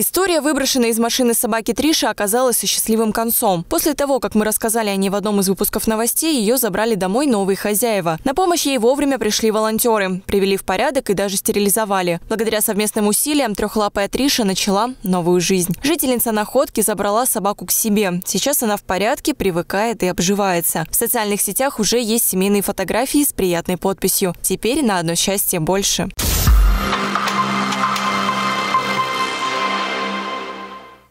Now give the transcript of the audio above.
История, выброшенной из машины собаки Триша оказалась счастливым концом. После того, как мы рассказали о ней в одном из выпусков новостей, ее забрали домой новые хозяева. На помощь ей вовремя пришли волонтеры, привели в порядок и даже стерилизовали. Благодаря совместным усилиям трехлапая Триша начала новую жизнь. Жительница находки забрала собаку к себе. Сейчас она в порядке, привыкает и обживается. В социальных сетях уже есть семейные фотографии с приятной подписью. Теперь на одно счастье больше.